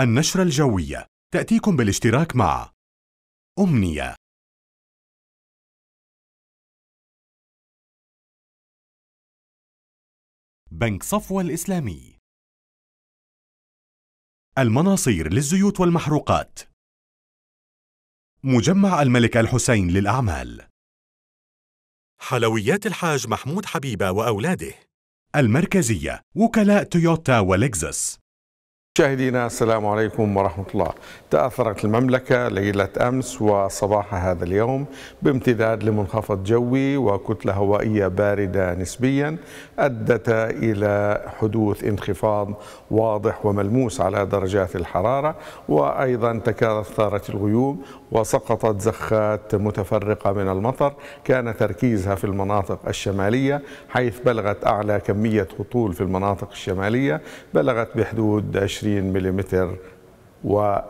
النشرة الجوية تأتيكم بالاشتراك مع أمنية بنك صفوة الإسلامي المناصير للزيوت والمحروقات مجمع الملك الحسين للأعمال حلويات الحاج محمود حبيبة وأولاده المركزية وكلاء تويوتا ولكزس مشاهدينا السلام عليكم ورحمة الله تأثرت المملكة ليلة أمس وصباح هذا اليوم بامتداد لمنخفض جوي وكتلة هوائية باردة نسبيا أدت إلى حدوث انخفاض واضح وملموس على درجات الحرارة وأيضا تكاثرت الغيوم وسقطت زخات متفرقة من المطر كان تركيزها في المناطق الشمالية حيث بلغت أعلى كمية هطول في المناطق الشمالية بلغت بحدود 20 ملم و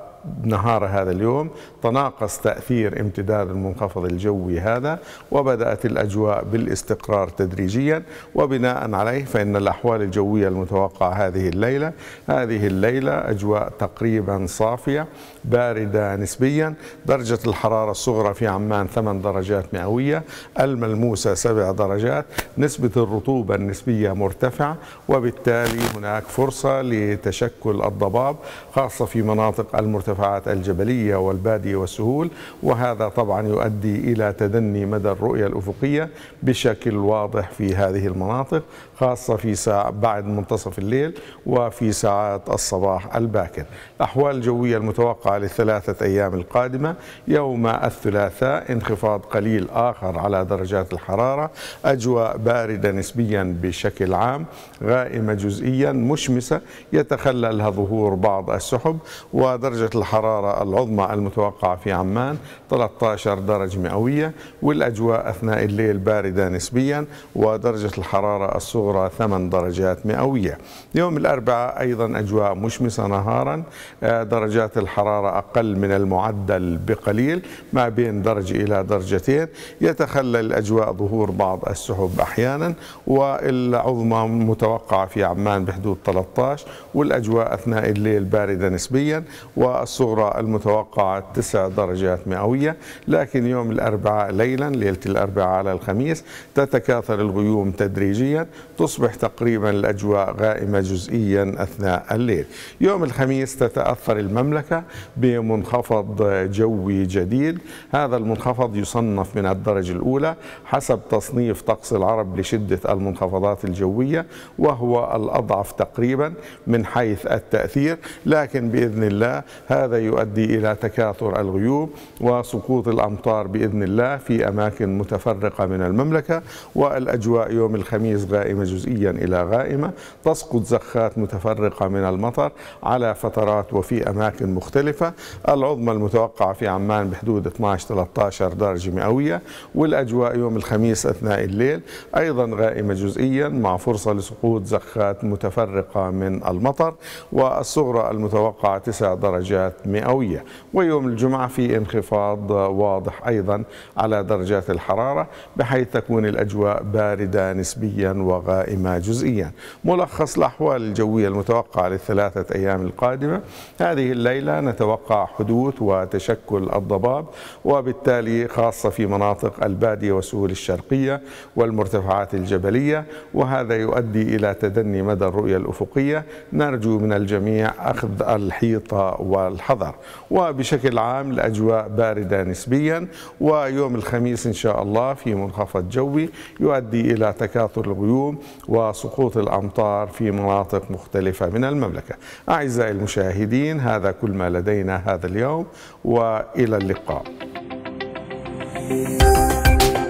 نهار هذا اليوم تناقص تأثير امتداد المنخفض الجوي هذا وبدأت الأجواء بالاستقرار تدريجيا وبناء عليه فإن الأحوال الجوية المتوقعة هذه الليلة هذه الليلة أجواء تقريبا صافية باردة نسبيا درجة الحرارة الصغرى في عمان 8 درجات مئوية الملموسة 7 درجات نسبة الرطوبة النسبية مرتفعة وبالتالي هناك فرصة لتشكل الضباب خاصة في مناطق المرتفعة المرتفعات الجبلية والبادية والسهول وهذا طبعا يؤدي إلى تدني مدى الرؤية الأفقية بشكل واضح في هذه المناطق خاصة في ساعة بعد منتصف الليل وفي ساعات الصباح الباكر الأحوال الجوية المتوقعة للثلاثة أيام القادمة يوم الثلاثاء انخفاض قليل آخر على درجات الحرارة أجواء باردة نسبيا بشكل عام غائمة جزئيا مشمسة يتخللها ظهور بعض السحب ودرجة الحرارة العظمى المتوقعة في عمان 13 درجة مئوية والأجواء أثناء الليل باردة نسبيا ودرجة الحرارة الصغرى 8 درجات مئوية يوم الأربعاء أيضا أجواء مشمسة نهارا آه، درجات الحرارة أقل من المعدل بقليل ما بين درجة إلى درجتين يتخلل الأجواء ظهور بعض السحب أحيانا والعظمى متوقعة في عمان بحدود 13 والأجواء أثناء الليل باردة نسبيا و الصغرى المتوقعة 9 درجات مئوية لكن يوم الأربعاء ليلا ليلة الأربعاء على الخميس تتكاثر الغيوم تدريجيا تصبح تقريبا الأجواء غائمة جزئيا أثناء الليل يوم الخميس تتأثر المملكة بمنخفض جوي جديد هذا المنخفض يصنف من الدرجة الأولى حسب تصنيف طقس العرب لشدة المنخفضات الجوية وهو الأضعف تقريبا من حيث التأثير لكن بإذن الله هذا هذا يؤدي إلى تكاثر الغيوم وسقوط الأمطار بإذن الله في أماكن متفرقة من المملكة والأجواء يوم الخميس غائمة جزئيا إلى غائمة تسقط زخات متفرقة من المطر على فترات وفي أماكن مختلفة العظمى المتوقعة في عمان بحدود 12-13 درجة مئوية والأجواء يوم الخميس أثناء الليل أيضا غائمة جزئيا مع فرصة لسقوط زخات متفرقة من المطر والصغرى المتوقعة 9 درجات درجات مئوية ويوم الجمعة في انخفاض واضح أيضا على درجات الحرارة بحيث تكون الأجواء باردة نسبيا وغائمة جزئيا ملخص الأحوال الجوية المتوقعة للثلاثة أيام القادمة هذه الليلة نتوقع حدوث وتشكل الضباب وبالتالي خاصة في مناطق البادية والسهول الشرقية والمرتفعات الجبلية وهذا يؤدي إلى تدني مدى الرؤية الأفقية نرجو من الجميع أخذ الحيطة وال الحذر وبشكل عام الأجواء باردة نسبيا ويوم الخميس إن شاء الله في منخفض جوي يؤدي إلى تكاثر الغيوم وسقوط الأمطار في مناطق مختلفة من المملكة أعزائي المشاهدين هذا كل ما لدينا هذا اليوم وإلى اللقاء